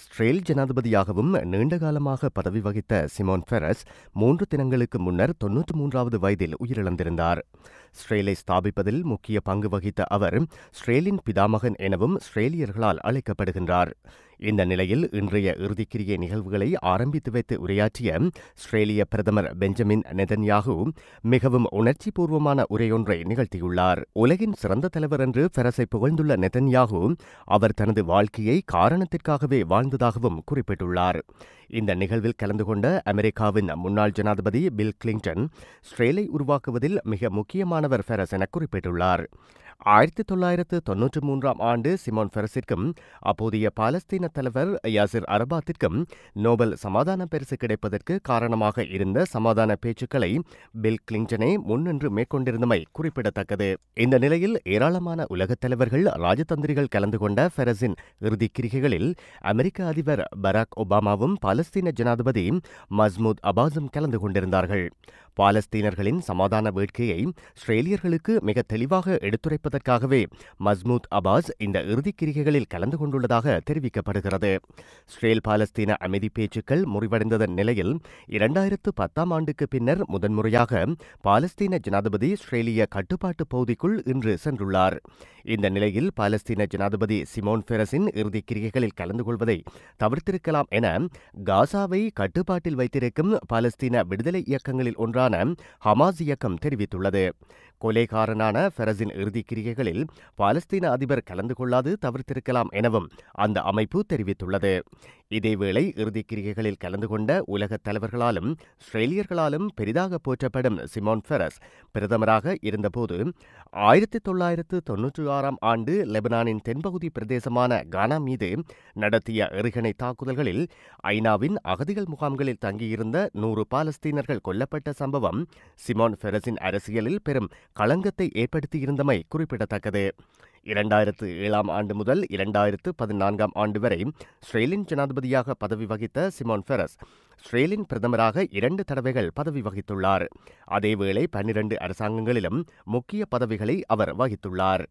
Israel ஜனாதிபதியாகவும் நீண்டகாலமாக பதவி வகித்த சிமோன் ஃபெரஸ் மூன்று தினங்களுக்கு முன்னர் தொன்னூற்று மூன்றாவது வயதில் உயிரிழந்திருந்தார் ஸ்ரேலை ஸ்தாபிப்பதில் முக்கிய பங்கு வகித்த அவர் ஸ்ரேலின் பிதாமகன் எனவும் ஸ்ரேலியர்களால் அழைக்கப்படுகின்றார் இந்த நிலையில் இன்றைய இறுதிக்கிரிய நிகழ்வுகளை ஆரம்பித்து வைத்து உரையாற்றிய ஸ்ரேலிய பிரதமர் பெஞ்சமின் நெதன்யாகு மிகவும் உணர்ச்சிபூர்வமான உரையொன்றை நிகழ்த்தியுள்ளார் உலகின் சிறந்த தலைவர் என்று பெரசை புகழ்ந்துள்ள நெதன்யாகு அவர் தனது வாழ்க்கையை காரணத்திற்காகவே வாழ்ந்ததாகவும் குறிப்பிட்டுள்ளார் இந்த நிகழ்வில் கலந்து கொண்ட அமெரிக்காவின் முன்னாள் ஜனாதிபதி பில் கிளின்டன் ஸ்ரேலை உருவாக்குவதில் மிக முக்கியமானவர் ஃபெரஸ் என குறிப்பிட்டுள்ளார் ஆயிரத்தி தொள்ளாயிரத்து தொன்னூற்றி மூன்றாம் ஆண்டு சிமோன் ஃபெரஸிற்கும் அப்போதைய பாலஸ்தீன தலைவர் யாசிர் அரபாத்திற்கும் நோபல் சமாதான பரிசு கிடைப்பதற்கு காரணமாக இருந்த சமாதான பேச்சுக்களை பில் கிளின்டனே முன்னின்று மேற்கொண்டிருந்தமை குறிப்பிடத்தக்கது இந்த நிலையில் ஏராளமான உலகத் தலைவர்கள் ராஜதந்திரிகள் கலந்து கொண்ட ஃபெரஸின் இறுதி கிரிகைகளில் அமெரிக்க அதிபர் பராக் ஒபாமாவும் பாலஸ்தீன ஜனாதிபதி மஸ்மூத் அபாஸும் கலந்து கொண்டிருந்தார்கள் பாலஸ்தீனர்களின் சமாதான வேட்கையை ஸ்ரேலியர்களுக்கு மிக தெளிவாக எடுத்துரைப்பதற்காகவே மஸ்மூத் அபாஸ் இந்த இறுதிக் கிரிகைகளில் கலந்து கொண்டுள்ளதாக தெரிவிக்கப்படுகிறது ஸ்ரேல் பாலஸ்தீன அமைதி பேச்சுக்கள் முறிவடைந்த நிலையில் இரண்டாயிரத்து பத்தாம் ஆண்டுக்கு பின்னர் முதன்முறையாக பாலஸ்தீன ஜனாதிபதி ஸ்ரேலிய கட்டுப்பாட்டு பகுதிக்குள் இன்று சென்றுள்ளார் இந்த நிலையில் பாலஸ்தீன ஜனாதிபதி சிமோன் பெரஸின் இறுதிக் கிரிகைகளில் கலந்து கொள்வதை தவிர்த்திருக்கலாம் என காசாவை கட்டுப்பாட்டில் வைத்திருக்கும் பாலஸ்தீன விடுதலை இயக்கங்களில் ஒன்றாக எதிரான ஹமாஸ் இயக்கம் தெரிவித்துள்ளது கொலைகாரனான ஃபெரஸின் கிரிகைகளில் பாலஸ்தீன அதிபர் கலந்து கொள்ளாது தவிர்த்திருக்கலாம் எனவும் அந்த அமைப்பு தெரிவித்துள்ளது இதேவேளை இறுதிக் கிரிகைகளில் கலந்து கொண்ட உலகத் தலைவர்களாலும் ஸ்ரேலியர்களாலும் பெரிதாக போற்றப்படும் சிமோன் ஃபெரஸ் பிரதமராக இருந்தபோது ஆயிரத்தி தொள்ளாயிரத்து தொன்னூற்றி ஆறாம் ஆண்டு லெபனானின் தென்பகுதி பிரதேசமான கானா மீது நடத்திய எறிகணை தாக்குதல்களில் ஐநாவின் அகதிகள் முகாம்களில் தங்கியிருந்த நூறு பாலஸ்தீனர்கள் கொல்லப்பட்ட சம்பவம் சிமோன் ஃபெரஸின் அரசியலில் பெரும் களங்கத்தை ஏற்படுத்தியிருந்தமை குறிப்பிடத்தக்கது இரண்டாயிரத்து ஏழாம் ஆண்டு முதல் இரண்டாயிரத்து பதினான்காம் ஆண்டு வரை ஸ்ரேலின் ஜனாதிபதியாக பதவி வகித்த சிமோன் ஃபெரஸ் ஸ்ரேலின் பிரதமராக இரண்டு தடவைகள் பதவி வகித்துள்ளார் அதேவேளை பன்னிரண்டு அரசாங்கங்களிலும் முக்கிய பதவிகளை அவர் வகித்துள்ளார்